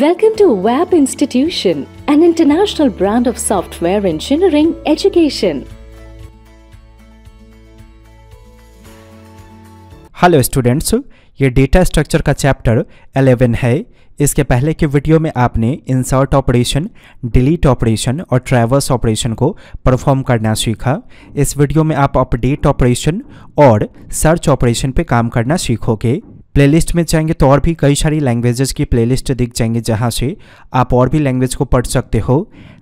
Welcome to WAP Institution, an international brand of software engineering education. Hello students ये data structure का chapter 11 है इसके पहले के वीडियो में आपने इंसर्ट ऑपरेशन डिलीट ऑपरेशन और ट्रैवर्स ऑपरेशन को परफॉर्म करना सीखा इस वीडियो में आप अपडेट ऑपरेशन और सर्च ऑपरेशन पे काम करना सीखोगे प्लेलिस्ट में जाएंगे तो और भी कई सारी लैंग्वेजेस की प्लेलिस्ट दिख जाएंगे जहाँ से आप और भी लैंग्वेज को पढ़ सकते हो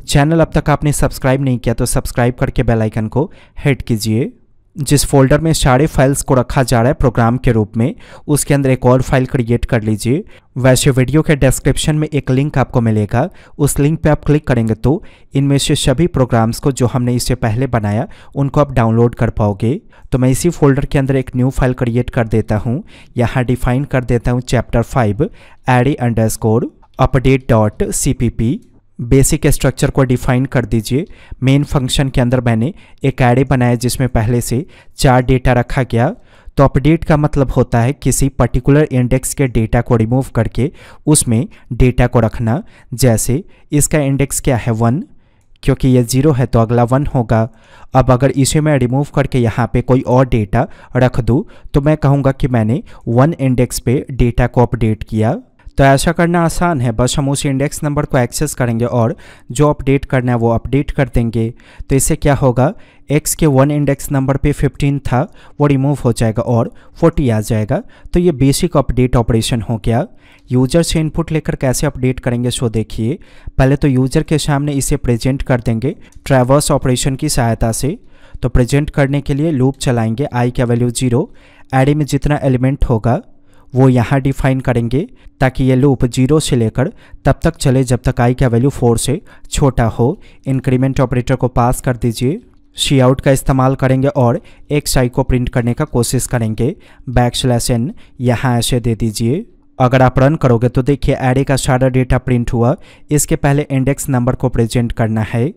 चैनल अब तक आपने सब्सक्राइब नहीं किया तो सब्सक्राइब करके बेल आइकन को हिट कीजिए जिस फोल्डर में सारे फाइल्स को रखा जा रहा है प्रोग्राम के रूप में उसके अंदर एक और फाइल क्रिएट कर लीजिए वैसे वीडियो के डिस्क्रिप्शन में एक लिंक आपको मिलेगा उस लिंक पे आप क्लिक करेंगे तो इनमें से सभी प्रोग्राम्स को जो हमने इससे पहले बनाया उनको आप डाउनलोड कर पाओगे तो मैं इसी फोल्डर के अंदर एक न्यू फाइल क्रिएट कर देता हूँ यहाँ डिफाइन कर देता हूँ chapter five AD under score update dot c p p basic structure को डिफाइन कर दीजिए मेन फंक्शन के अंदर मैंने एक आईडी बनाया जिसमें पहले से चार डेटा रखा गया तो अपडेट का मतलब होता है किसी पर्टिकुलर इंडेक्स के डेटा को रिमूव करके उसमें डेटा को रखना जैसे इसका इंडेक्स क्या है वन क्योंकि ये जीरो है तो अगला वन होगा अब अगर इसे मैं रिमूव करके यहाँ पे कोई और डेटा रख दूँ तो मैं कहूँगा कि मैंने वन इंडेक्स पे डेटा को अपडेट किया तो ऐसा करना आसान है बस हम उस इंडेक्स नंबर को एक्सेस करेंगे और जो अपडेट करना है वो अपडेट कर देंगे तो इससे क्या होगा एक्स के वन इंडेक्स नंबर पे 15 था वो रिमूव हो जाएगा और 40 आ जाएगा तो ये बेसिक अपडेट ऑपरेशन हो गया यूजर से इनपुट लेकर कैसे अपडेट करेंगे सो देखिए पहले तो यूजर के सामने इसे प्रेजेंट कर देंगे ट्रैवर्स ऑपरेशन की सहायता से तो प्रेजेंट करने के लिए लूप चलाएंगे आई का वैल्यू जीरो एडी में जितना एलिमेंट होगा वो यहाँ डिफाइन करेंगे ताकि ये लूप जीरो से लेकर तब तक चले जब तक आई का वैल्यू फोर से छोटा हो इंक्रीमेंट ऑपरेटर को पास कर दीजिए सी आउट का इस्तेमाल करेंगे और एक आई को प्रिंट करने का कोशिश करेंगे बैक स्लैश एन यहाँ ऐसे दे दीजिए अगर आप रन करोगे तो देखिए एरे का सारा डेटा प्रिंट हुआ इसके पहले इंडेक्स नंबर को प्रेजेंट करना है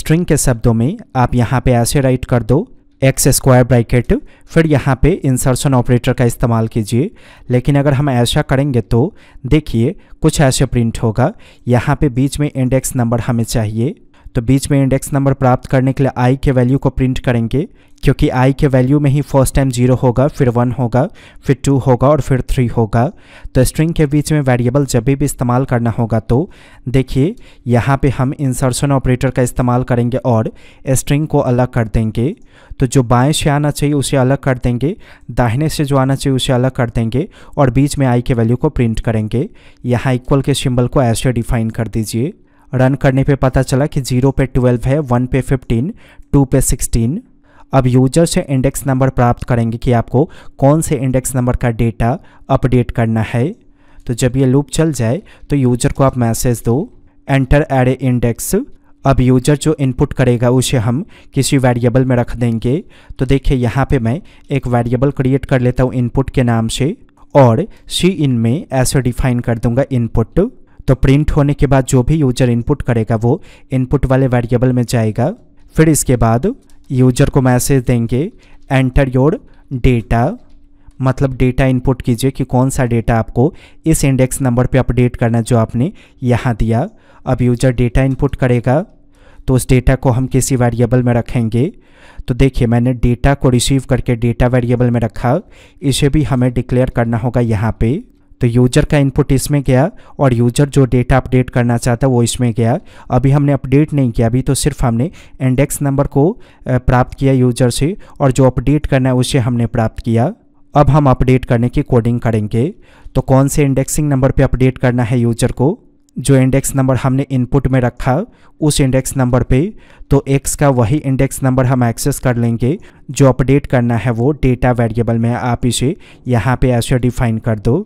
स्ट्रिंग के शब्दों में आप यहाँ पे ऐसे राइट कर दो एक्स स्क्वायर ब्रैकेट फिर यहाँ पे इंसर्शन ऑपरेटर का इस्तेमाल कीजिए लेकिन अगर हम ऐसा करेंगे तो देखिए कुछ ऐसे प्रिंट होगा यहाँ पे बीच में इंडेक्स नंबर हमें चाहिए तो बीच में इंडेक्स नंबर प्राप्त करने के लिए आई के वैल्यू को प्रिंट करेंगे क्योंकि आई के वैल्यू में ही फर्स्ट टाइम जीरो होगा फिर वन होगा फिर टू होगा और फिर थ्री होगा तो स्ट्रिंग के बीच में वेरिएबल जब भी इस्तेमाल करना होगा तो देखिए यहाँ पे हम इंसर्शन ऑपरेटर का इस्तेमाल करेंगे और स्ट्रिंग को अलग कर देंगे तो जो बाएं से आना चाहिए उसे अलग कर देंगे दाहिने से जो आना चाहिए उसे अलग कर देंगे और बीच में आई के वैल्यू को प्रिंट करेंगे यहाँ इक्वल के सिम्बल को ऐसे डिफाइन कर दीजिए रन करने पे पता चला कि जीरो पे ट्वेल्व है वन पे फिफ्टीन टू पे सिक्सटीन अब यूजर से इंडेक्स नंबर प्राप्त करेंगे कि आपको कौन से इंडेक्स नंबर का डेटा अपडेट करना है तो जब ये लूप चल जाए तो यूजर को आप मैसेज दो एंटर एरे इंडेक्स अब यूजर जो इनपुट करेगा उसे हम किसी वेरिएबल में रख देंगे तो देखिए यहाँ पे मैं एक वेरिएबल क्रिएट कर लेता हूँ इनपुट के नाम से और सी इन में ऐसे डिफाइन कर दूंगा इनपुट तो प्रिंट होने के बाद जो भी यूजर इनपुट करेगा वो इनपुट वाले वेरिएबल में जाएगा फिर इसके बाद यूजर को मैसेज देंगे एंटर योर डेटा मतलब डेटा इनपुट कीजिए कि कौन सा डेटा आपको इस इंडेक्स नंबर पे अपडेट करना जो आपने यहाँ दिया अब यूजर डेटा इनपुट करेगा तो उस डेटा को हम किसी वेरिएबल में रखेंगे तो देखिए मैंने डेटा को रिसीव करके डेटा वेरिएबल में रखा इसे भी हमें डिक्लेयर करना होगा यहाँ पर तो यूजर का इनपुट इसमें गया और यूजर जो डेटा अपडेट करना चाहता है वो इसमें गया अभी हमने अपडेट नहीं किया अभी तो सिर्फ हमने इंडेक्स नंबर को प्राप्त किया यूजर से और जो अपडेट करना है उसे हमने प्राप्त किया अब हम अपडेट करने की कोडिंग करेंगे तो कौन से इंडेक्सिंग नंबर पे अपडेट करना है यूजर को जो इंडेक्स नंबर हमने इनपुट में रखा उस इंडेक्स नंबर पे तो एक्स का वही इंडेक्स नंबर हम एक्सेस कर लेंगे जो अपडेट करना है वो डेटा वेरिएबल में आप इसे यहाँ पे ऐसे डिफाइन कर दो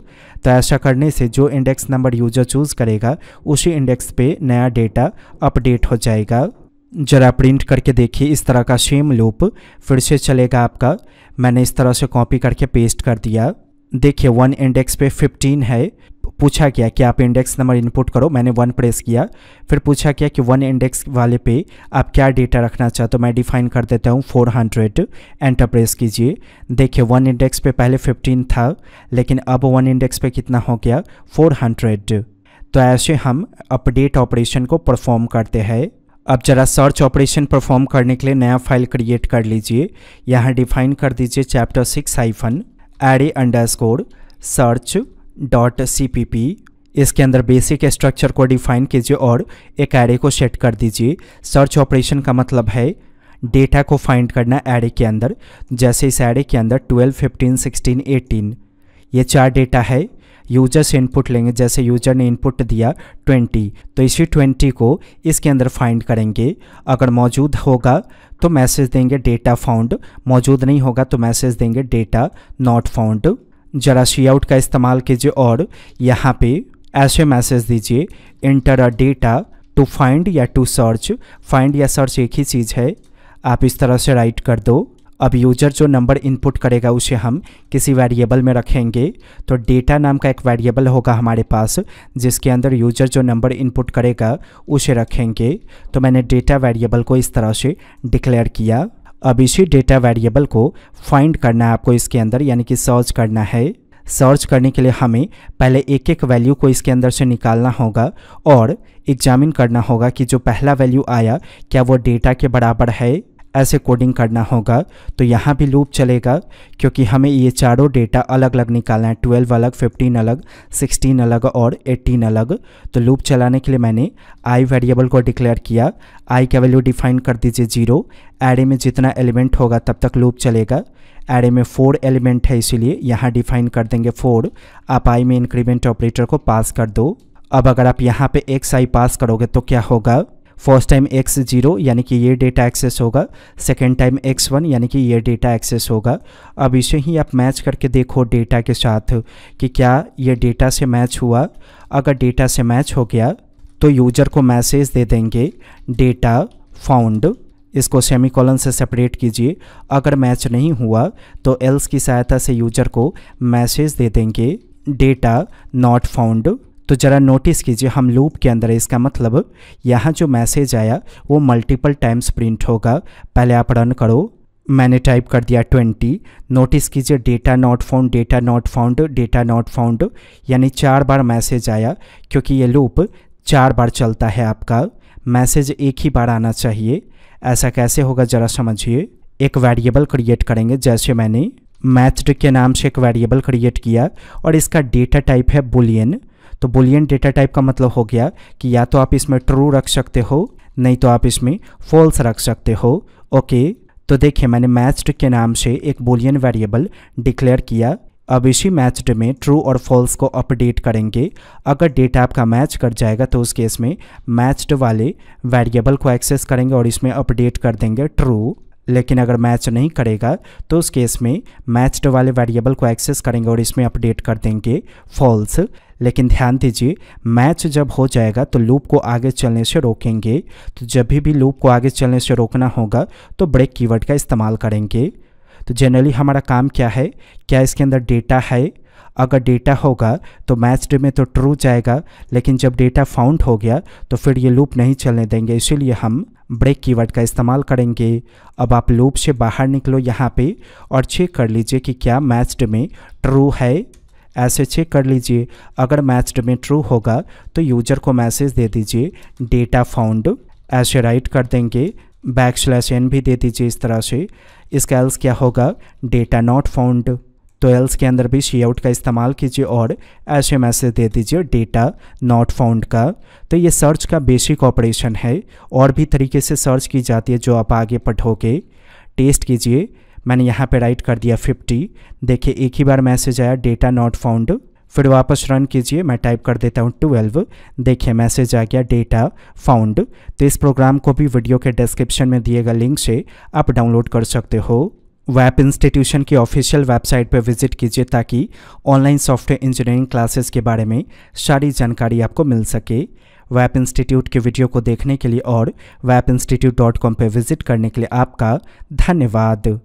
तो ऐसा करने से जो इंडेक्स नंबर यूजर चूज़ करेगा उसी इंडेक्स पे नया डेटा अपडेट हो जाएगा जरा प्रिंट करके देखिए इस तरह का सेम लूप फिर से चलेगा आपका मैंने इस तरह से कॉपी करके पेस्ट कर दिया देखिए वन इंडेक्स पे 15 है पूछा गया कि आप इंडेक्स नंबर इनपुट करो मैंने वन प्रेस किया फिर पूछा गया कि वन इंडेक्स वाले पे आप क्या डेटा रखना चाहते हो मैं डिफाइन कर देता हूँ फोर हंड्रेड एंटर प्रेस कीजिए देखिए वन इंडेक्स पे पहले फिफ्टीन था लेकिन अब वन इंडेक्स पे कितना हो गया फोर हंड्रेड तो ऐसे हम अपडेट ऑपरेशन को परफॉर्म करते हैं अब जरा सर्च ऑपरेशन परफॉर्म करने के लिए नया फाइल क्रिएट कर लीजिए यहाँ डिफाइन कर दीजिए chapter six hyphen AD under score search dot c p p इसके अंदर बेसिक स्ट्रक्चर को डिफाइन कीजिए और एक एरे को सेट कर दीजिए सर्च ऑपरेशन का मतलब है डेटा को फाइंड करना एरे के अंदर जैसे इस एरे के अंदर 12, 15, 16, 18 ये चार डेटा है यूजर से इनपुट लेंगे जैसे यूजर ने इनपुट दिया 20 तो इसी 20 को इसके अंदर फाइंड करेंगे अगर मौजूद होगा तो मैसेज देंगे डेटा फाउंड मौजूद नहीं होगा तो मैसेज देंगे डेटा नॉट फाउंड जरा सी आउट का इस्तेमाल कीजिए और यहाँ पे ऐसे मैसेज दीजिए enter a data to find या टू सर्च फाइंड या सर्च एक ही चीज़ है आप इस तरह से राइट कर दो अब यूजर जो नंबर इनपुट करेगा उसे हम किसी वेरिएबल में रखेंगे तो डेटा नाम का एक वेरिएबल होगा हमारे पास जिसके अंदर यूजर जो नंबर इनपुट करेगा उसे रखेंगे तो मैंने डेटा वेरिएबल को इस तरह से डिक्लेयर किया अब इसी डेटा वेरिएबल को फाइंड करना है आपको इसके अंदर यानी कि सर्च करना है सर्च करने के लिए हमें पहले एक एक वैल्यू को इसके अंदर से निकालना होगा और एग्जामिन करना होगा कि जो पहला वैल्यू आया क्या वो डेटा के बराबर है ऐसे कोडिंग करना होगा तो यहाँ भी लूप चलेगा क्योंकि हमें ये चारों डेटा अलग अलग निकालना है ट्वेल्व अलग फिफ्टीन अलग सिक्सटीन अलग और एट्टीन अलग तो लूप चलाने के लिए मैंने आई वेरिएबल को डिक्लेयर किया आई का वैल्यू डिफाइन कर दीजिए जीरो एरे में जितना एलिमेंट होगा तब तक लूप चलेगा एरे में फोर एलिमेंट है इसीलिए यहाँ डिफाइन कर देंगे फोर आप आई में इंक्रीमेंट ऑपरेटर को पास कर दो अब अगर आप यहाँ पे एक्स आई पास करोगे तो क्या होगा फर्स्ट टाइम एक्स जीरो यानी कि ये डेटा एक्सेस होगा सेकेंड टाइम एक्स वन यानी कि ये डेटा एक्सेस होगा अब इसे ही आप मैच करके देखो डेटा के साथ कि क्या ये डेटा से मैच हुआ अगर डेटा से मैच हो गया तो यूजर को मैसेज दे देंगे डेटा फाउंड इसको सेमी कॉलन से सेपरेट कीजिए अगर मैच नहीं हुआ तो एल्स की सहायता से यूजर को मैसेज दे देंगे डेटा नॉट फाउंड तो ज़रा नोटिस कीजिए हम लूप के अंदर इसका मतलब यहाँ जो मैसेज आया वो मल्टीपल टाइम्स प्रिंट होगा पहले आप रन करो मैंने टाइप कर दिया ट्वेंटी नोटिस कीजिए data not found data not found data not found यानी चार बार मैसेज आया क्योंकि ये लूप चार बार चलता है आपका मैसेज एक ही बार आना चाहिए ऐसा कैसे होगा ज़रा समझिए एक वेरिएबल क्रिएट करेंगे जैसे मैंने मैथड के नाम से एक वेरिएबल क्रिएट किया और इसका डेटा टाइप है बुलियन तो बुलियन डेटा टाइप का मतलब हो गया कि या तो आप इसमें ट्रू रख सकते हो नहीं तो आप इसमें फॉल्स रख सकते हो ओके तो देखिए मैंने मैच्ड के नाम से एक बुलियन वेरिएबल डिक्लेयर किया अब इसी मैच्ड में ट्रू और फॉल्स को अपडेट करेंगे अगर डेटा आपका मैच कर जाएगा तो उस केस में मैच्ड वाले वेरिएबल को एक्सेस करेंगे और इसमें अपडेट कर देंगे ट्रू लेकिन अगर मैच नहीं करेगा तो उस केस में मैच्ड वाले वेरिएबल को एक्सेस करेंगे और इसमें अपडेट कर देंगे फॉल्स लेकिन ध्यान दीजिए मैच जब हो जाएगा तो लूप को आगे चलने से रोकेंगे तो जब भी लूप को आगे चलने से रोकना होगा तो ब्रेक कीवर्ड का इस्तेमाल करेंगे तो जनरली हमारा काम क्या है क्या इसके अंदर डेटा है अगर डेटा होगा तो मैच डे में तो ट्रू जाएगा लेकिन जब डेटा फाउंड हो गया तो फिर ये लूप नहीं चलने देंगे इसीलिए हम ब्रेक कीवर्ड का इस्तेमाल करेंगे अब आप लूप से बाहर निकलो यहाँ पे और चेक कर लीजिए कि क्या मैच में ट्रू है ऐसे चेक कर लीजिए अगर मैथ्ड में ट्रू होगा तो यूजर को मैसेज दे दीजिए डेटा फाउंड ऐसे राइट कर देंगे बैक स्लैश एन भी दे दीजिए इस तरह से इसका एल्स क्या होगा डेटा नॉट फाउंड तो एल्स के अंदर भी सी आउट का इस्तेमाल कीजिए और ऐसे मैसेज दे दीजिए डेटा नॉट फाउंड का तो ये सर्च का बेसिक ऑपरेशन है और भी तरीके से सर्च की जाती है जो आप आगे पढ़ोगे टेस्ट कीजिए मैंने यहाँ पे राइट कर दिया 50 देखिए एक ही बार मैसेज आया डेटा नॉट फाउंड फिर वापस रन कीजिए मैं टाइप कर देता हूँ ट्वेल्व देखिए मैसेज आ गया डेटा फाउंड तो इस प्रोग्राम को भी वीडियो के डिस्क्रिप्शन में दिए गए लिंक से आप डाउनलोड कर सकते हो वेब इंस्टीट्यूशन की ऑफिशियल वेबसाइट पर विजिट कीजिए ताकि ऑनलाइन सॉफ्टवेयर इंजीनियरिंग क्लासेस के बारे में सारी जानकारी आपको मिल सके वेब इंस्टीट्यूट के वीडियो को देखने के लिए और वेब इंस्टीट्यूट डॉट कॉम पर विजिट करने के लिए आपका धन्यवाद